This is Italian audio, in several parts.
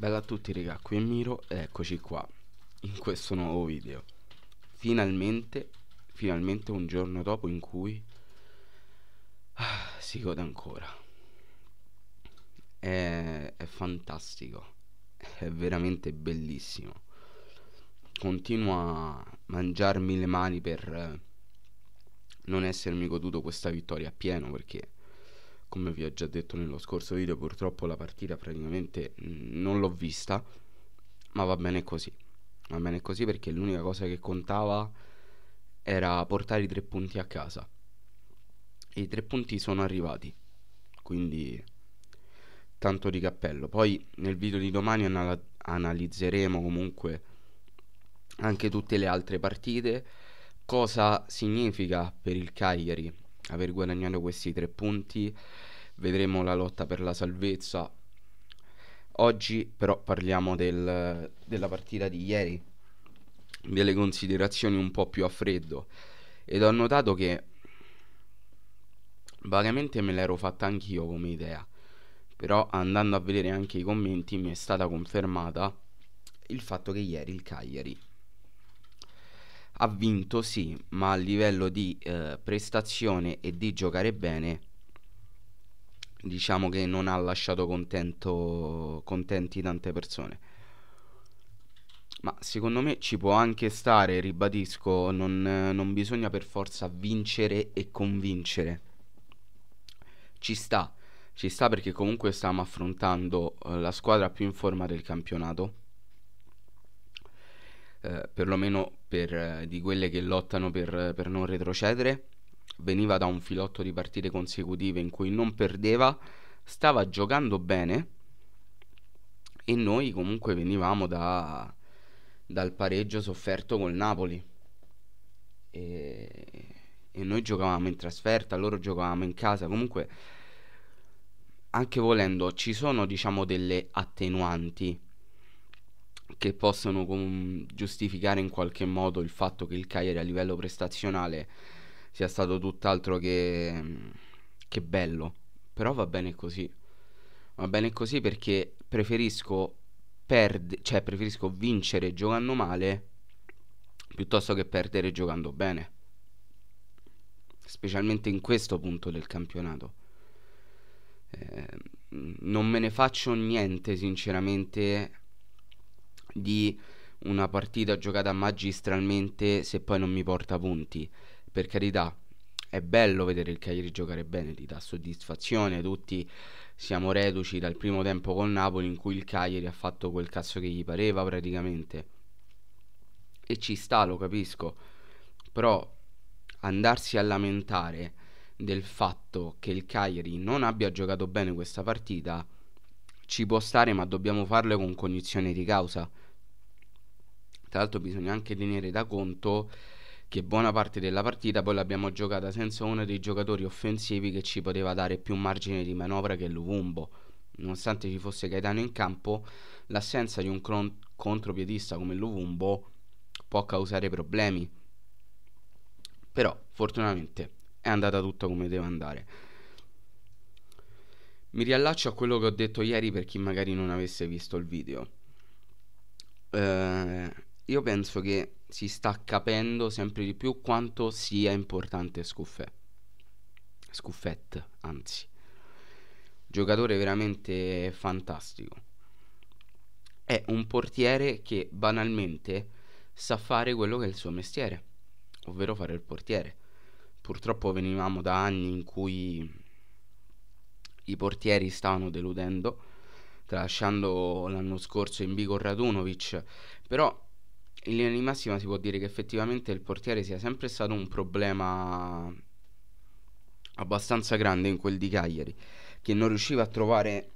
Bella a tutti raga, qui è Miro e eccoci qua in questo nuovo video Finalmente, finalmente un giorno dopo in cui ah, si gode ancora è, è fantastico, è veramente bellissimo Continuo a mangiarmi le mani per eh, non essermi goduto questa vittoria a pieno perché come vi ho già detto nello scorso video purtroppo la partita praticamente mm, non l'ho vista ma va bene così va bene così perché l'unica cosa che contava era portare i tre punti a casa e i tre punti sono arrivati quindi tanto di cappello poi nel video di domani anal analizzeremo comunque anche tutte le altre partite cosa significa per il Cagliari aver guadagnato questi tre punti, vedremo la lotta per la salvezza. Oggi però parliamo del, della partita di ieri, delle considerazioni un po' più a freddo ed ho notato che vagamente me l'ero fatta anch'io come idea, però andando a vedere anche i commenti mi è stata confermata il fatto che ieri il Cagliari ha vinto sì, ma a livello di eh, prestazione e di giocare bene diciamo che non ha lasciato contento, contenti tante persone. Ma secondo me ci può anche stare, ribadisco, non, non bisogna per forza vincere e convincere. Ci sta, ci sta perché comunque stiamo affrontando eh, la squadra più in forma del campionato. Eh, perlomeno per, eh, di quelle che lottano per, eh, per non retrocedere, veniva da un filotto di partite consecutive in cui non perdeva, stava giocando bene e noi comunque venivamo da, dal pareggio sofferto col Napoli. E, e noi giocavamo in trasferta, loro giocavamo in casa, comunque anche volendo ci sono diciamo delle attenuanti che possono com- giustificare in qualche modo il fatto che il Cagliari a livello prestazionale sia stato tutt'altro che, che bello. Però va bene così. Va bene così perché preferisco, perde- cioè preferisco vincere giocando male piuttosto che perdere giocando bene. Specialmente in questo punto del campionato. Eh, non me ne faccio niente, sinceramente di una partita giocata magistralmente se poi non mi porta punti. Per carità, è bello vedere il Cagliari giocare bene, ti dà soddisfazione, tutti siamo reduci dal primo tempo con Napoli in cui il Cagliari ha fatto quel cazzo che gli pareva praticamente. E ci sta, lo capisco, però andarsi a lamentare del fatto che il Cagliari non abbia giocato bene questa partita ci può stare, ma dobbiamo farlo con cognizione di causa tra l'altro bisogna anche tenere da conto che buona parte della partita poi l'abbiamo giocata senza uno dei giocatori offensivi che ci poteva dare più margine di manovra che Luvumbo. Nonostante ci fosse Gaetano in campo, l'assenza di un cron- contropiedista come Luvumbo può causare problemi. Però fortunatamente è andata tutto come deve andare. Mi riallaccio a quello che ho detto ieri per chi magari non avesse visto il video. Eh, io penso che si sta capendo sempre di più quanto sia importante Scuffè. Scuffet, anzi. Giocatore veramente fantastico. È un portiere che banalmente sa fare quello che è il suo mestiere, ovvero fare il portiere. Purtroppo venivamo da anni in cui i portieri stavano deludendo, tralasciando l'anno scorso in B con Radunovic, però in linea di massima si può dire che effettivamente il portiere sia sempre stato un problema abbastanza grande in quel di Cagliari, che non riusciva a trovare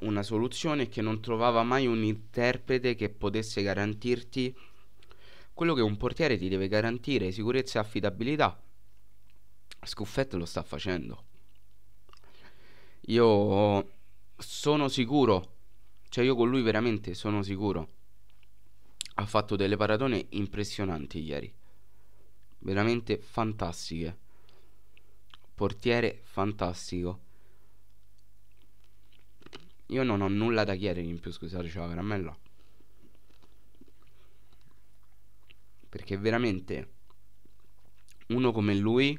una soluzione e che non trovava mai un interprete che potesse garantirti quello che un portiere ti deve garantire, sicurezza e affidabilità. Scuffetto lo sta facendo. Io sono sicuro, cioè io con lui veramente sono sicuro ha fatto delle paratone impressionanti ieri. Veramente fantastiche. Portiere fantastico. Io non ho nulla da chiedere in più, scusate, c'è la caramella. Perché veramente uno come lui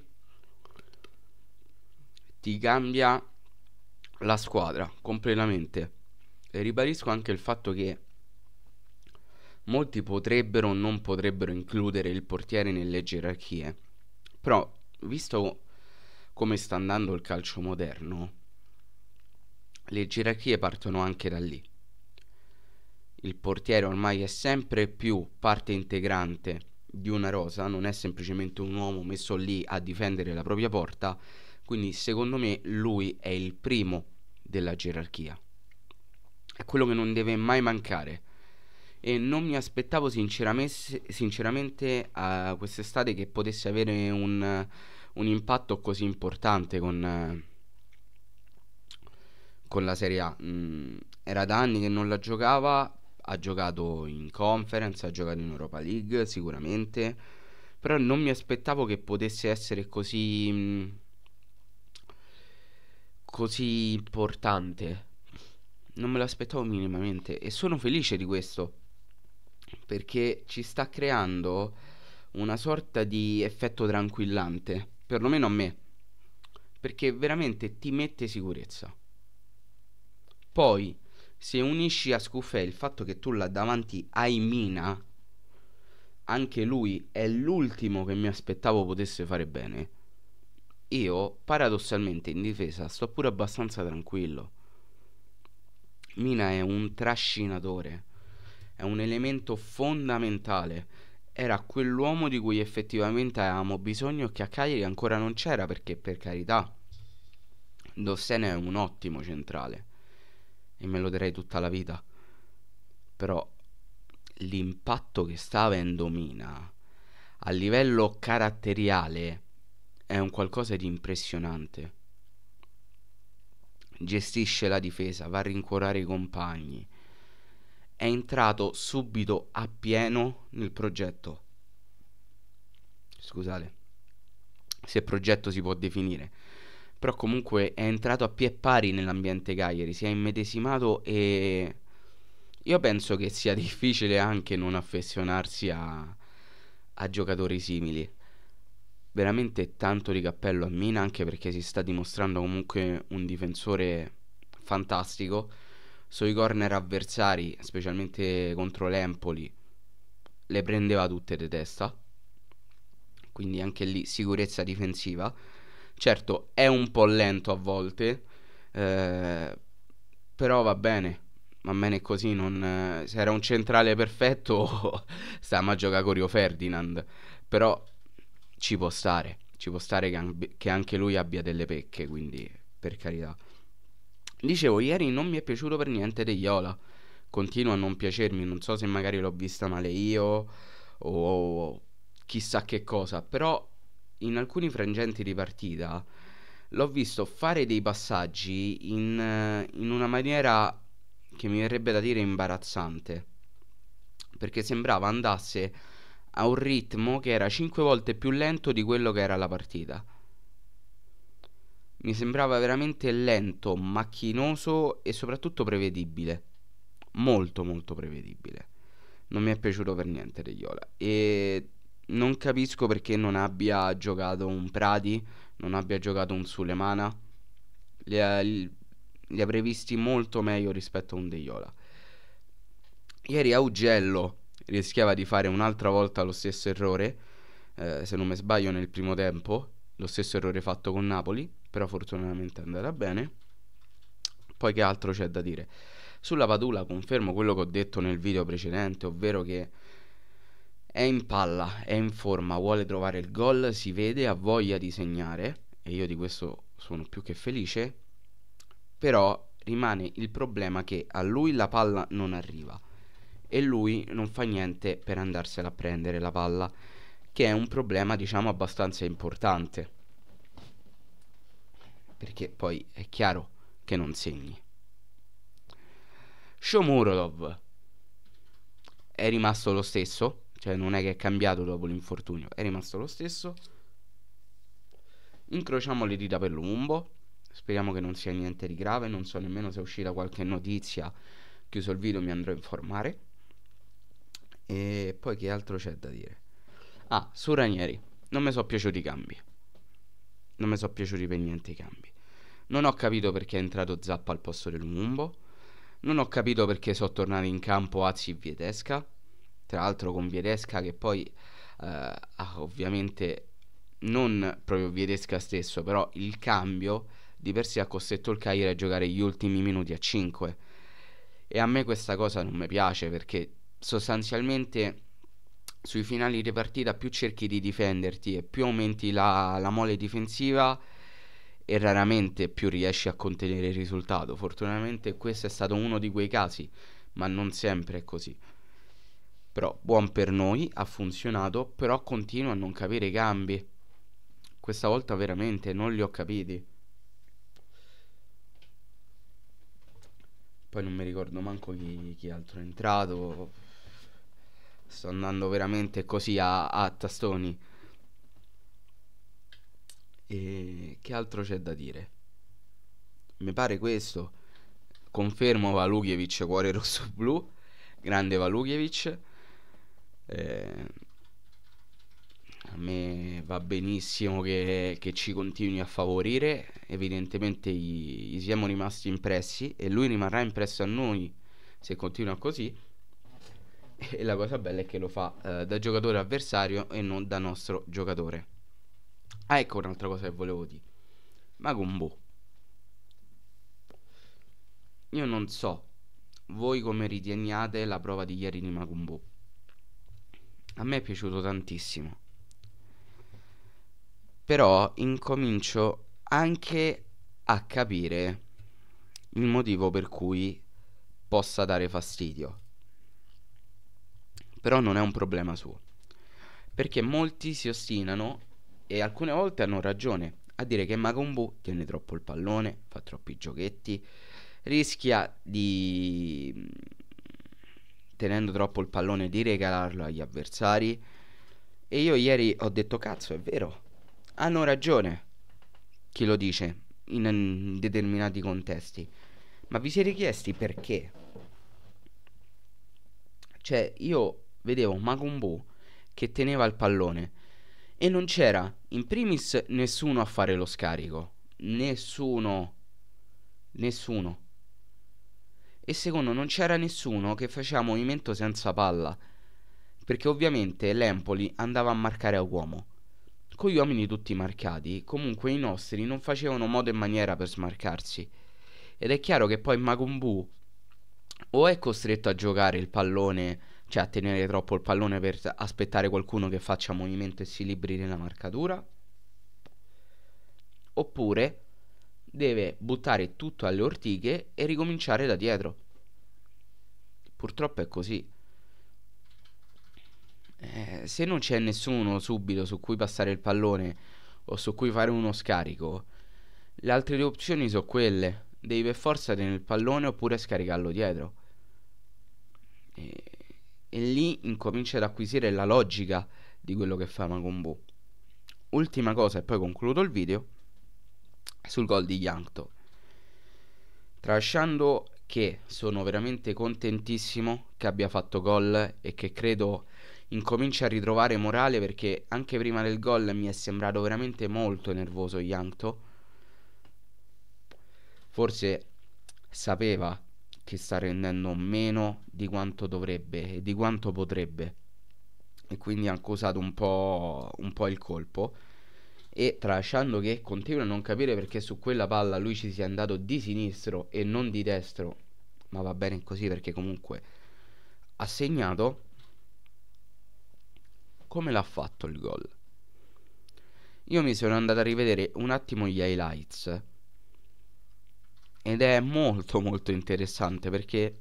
ti cambia la squadra completamente. E ribadisco anche il fatto che molti potrebbero o non potrebbero includere il portiere nelle gerarchie, però visto come sta andando il calcio moderno, le gerarchie partono anche da lì. Il portiere ormai è sempre più parte integrante di una rosa, non è semplicemente un uomo messo lì a difendere la propria porta, quindi secondo me lui è il primo della gerarchia. È quello che non deve mai mancare e non mi aspettavo sinceramente, sinceramente a quest'estate che potesse avere un, un impatto così importante con, con la Serie A. Mm, era da anni che non la giocava, ha giocato in conference, ha giocato in Europa League sicuramente, però non mi aspettavo che potesse essere così, mm, così importante. Non me l'aspettavo minimamente e sono felice di questo perché ci sta creando una sorta di effetto tranquillante, perlomeno a me, perché veramente ti mette sicurezza. Poi, se unisci a Scuffè il fatto che tu là davanti hai Mina, anche lui è l'ultimo che mi aspettavo potesse fare bene. Io, paradossalmente, in difesa sto pure abbastanza tranquillo. Mina è un trascinatore è un elemento fondamentale. Era quell'uomo di cui effettivamente avevamo bisogno che a Cagliari ancora non c'era perché per carità Dossene è un ottimo centrale e me lo darei tutta la vita. Però l'impatto che sta avendo Mina a livello caratteriale è un qualcosa di impressionante. Gestisce la difesa, va a rincuorare i compagni è entrato subito a pieno nel progetto. Scusate, se progetto si può definire. Però comunque è entrato a pie pari nell'ambiente Cagliari, si è immedesimato e io penso che sia difficile anche non affezionarsi a, a giocatori simili. Veramente tanto di cappello a Mina anche perché si sta dimostrando comunque un difensore fantastico sui corner avversari, specialmente contro l'Empoli, le prendeva tutte di testa. Quindi anche lì sicurezza difensiva. Certo, è un po' lento a volte, eh, però va bene. Va bene così, non, se era un centrale perfetto, stiamo a giocare Corio Ferdinand. Però ci può stare, ci può stare che, che anche lui abbia delle pecche, quindi per carità. Dicevo, ieri non mi è piaciuto per niente De Iola. Continua a non piacermi, non so se magari l'ho vista male io o chissà che cosa, però in alcuni frangenti di partita l'ho visto fare dei passaggi in, in una maniera che mi verrebbe da dire imbarazzante, perché sembrava andasse a un ritmo che era 5 volte più lento di quello che era la partita mi sembrava veramente lento, macchinoso e soprattutto prevedibile. Molto molto prevedibile. Non mi è piaciuto per niente Reghiola e non capisco perché non abbia giocato un Prati, non abbia giocato un Sulemana. Li ha, li ha previsti molto meglio rispetto a un Deiola. Ieri Augello rischiava di fare un'altra volta lo stesso errore, eh, se non mi sbaglio nel primo tempo, lo stesso errore fatto con Napoli, però fortunatamente andrà bene. Poi che altro c'è da dire? Sulla Padula confermo quello che ho detto nel video precedente, ovvero che è in palla, è in forma, vuole trovare il gol, si vede, ha voglia di segnare e io di questo sono più che felice, però rimane il problema che a lui la palla non arriva e lui non fa niente per andarsela a prendere la palla, che è un problema diciamo abbastanza importante perché poi è chiaro che non segni. Shomurolov è rimasto lo stesso, cioè non è che è cambiato dopo l'infortunio, è rimasto lo stesso. Incrociamo le dita per Lumbo, speriamo che non sia niente di grave, non so nemmeno se è uscita qualche notizia, chiuso il video mi andrò a informare. E poi che altro c'è da dire? Ah, su Ranieri, non mi sono piaciuti i cambi. Non mi sono piaciuti per niente i cambi. Non ho capito perché è entrato Zappa al posto del Mumbo. Non ho capito perché so tornare in campo Azzi e Viedesca. Tra l'altro con Viedesca che poi eh, ah, ovviamente non proprio Viedesca stesso, però il cambio di per sé ha costretto il Cagliari a giocare gli ultimi minuti a 5. E a me questa cosa non mi piace perché sostanzialmente sui finali di partita più cerchi di difenderti e più aumenti la, la mole difensiva e raramente più riesci a contenere il risultato. Fortunatamente questo è stato uno di quei casi, ma non sempre è così. Però buon per noi, ha funzionato, però continuo a non capire i cambi. Questa volta veramente non li ho capiti. Poi non mi ricordo manco chi, chi altro è entrato. Sto andando veramente così a, a tastoni. E che altro c'è da dire? Mi pare questo. Confermo Valughevic cuore rosso-blu. Grande Valughevic. Eh, a me va benissimo che, che, ci continui a favorire, evidentemente gli, gli, siamo rimasti impressi e lui rimarrà impresso a noi se continua così. E la cosa bella è che lo fa eh, da giocatore avversario e non da nostro giocatore. Ah, ecco un'altra cosa che volevo dire. Magumbo. Io non so voi come riteniate la prova di ieri di Magumbo. A me è piaciuto tantissimo. Però incomincio anche a capire il motivo per cui possa dare fastidio. Però non è un problema suo. Perché molti si ostinano e alcune volte hanno ragione a dire che Magumbu tiene troppo il pallone, fa troppi giochetti, rischia di mm, tenendo troppo il pallone di regalarlo agli avversari. E io ieri ho detto cazzo, è vero. Hanno ragione chi lo dice in determinati contesti. Ma vi siete chiesti perché? Cioè, io vedevo Magumbu che teneva il pallone e non c'era, in primis, nessuno a fare lo scarico. Nessuno. Nessuno. E secondo, non c'era nessuno che faceva movimento senza palla. Perché ovviamente l'Empoli andava a marcare a uomo. Con gli uomini tutti marcati, comunque i nostri non facevano modo e maniera per smarcarsi. Ed è chiaro che poi Magumbu o è costretto a giocare il pallone cioè a tenere troppo il pallone per aspettare qualcuno che faccia movimento e si liberi nella marcatura, oppure deve buttare tutto alle ortiche e ricominciare da dietro. Purtroppo è così. Eh, se non c'è nessuno subito su cui passare il pallone o su cui fare uno scarico, le altre due opzioni sono quelle. Devi per forza tenere il pallone oppure scaricarlo dietro. E e lì incomincia ad acquisire la logica di quello che fa Magumbu. Ultima cosa e poi concludo il video sul gol di Yankto. Tralasciando che sono veramente contentissimo che abbia fatto gol e che credo incominci a ritrovare morale perché anche prima del gol mi è sembrato veramente molto nervoso Yankto. Forse sapeva che sta rendendo meno di quanto dovrebbe e di quanto potrebbe e quindi ha accusato un po', un po', il colpo e tralasciando che continua a non capire perché su quella palla lui ci sia andato di sinistro e non di destro ma va bene così perché comunque ha segnato come l'ha fatto il gol io mi sono andato a rivedere un attimo gli highlights ed è molto molto interessante perché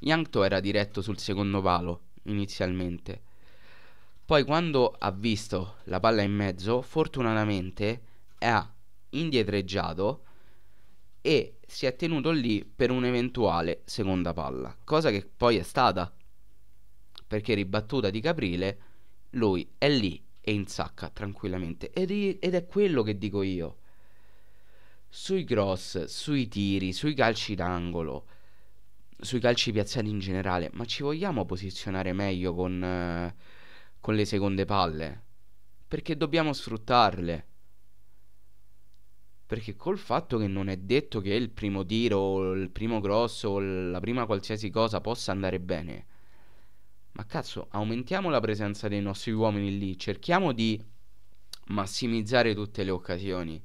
Yankto era diretto sul secondo palo inizialmente. Poi quando ha visto la palla in mezzo, fortunatamente ha indietreggiato e si è tenuto lì per un'eventuale seconda palla, cosa che poi è stata perché ribattuta di Caprile, lui è lì e insacca tranquillamente ed è quello che dico io sui cross, sui tiri, sui calci d'angolo, sui calci piazzati in generale, ma ci vogliamo posizionare meglio con, eh, con le seconde palle? Perché dobbiamo sfruttarle. Perché col fatto che non è detto che il primo tiro, o il primo cross o la prima qualsiasi cosa possa andare bene. Ma cazzo, aumentiamo la presenza dei nostri uomini lì, cerchiamo di massimizzare tutte le occasioni.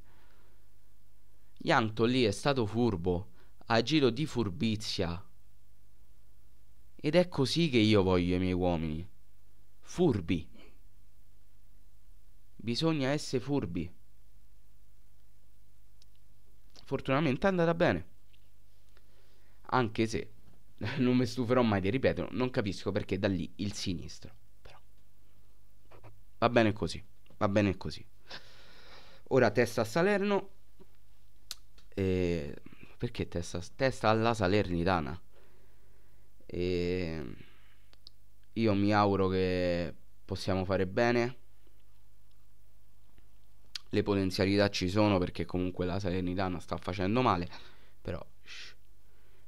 Ianto lì è stato furbo, ha agito di furbizia. Ed è così che io voglio i miei uomini. Furbi. Bisogna essere furbi. Fortunatamente è andata bene. Anche se non mi stuferò mai di ripetere, non capisco perché da lì il sinistro. Però. Va bene così, va bene così. Ora testa a Salerno, e perché testa, testa alla Salernitana. E io mi auguro che possiamo fare bene. Le potenzialità ci sono perché comunque la Salernitana sta facendo male, però shh,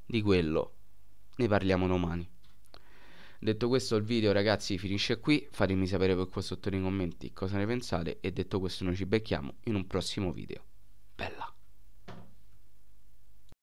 di quello ne parliamo domani. Detto questo il video ragazzi finisce qui, fatemi sapere per qua sotto nei commenti cosa ne pensate e detto questo noi ci becchiamo in un prossimo video. Bella!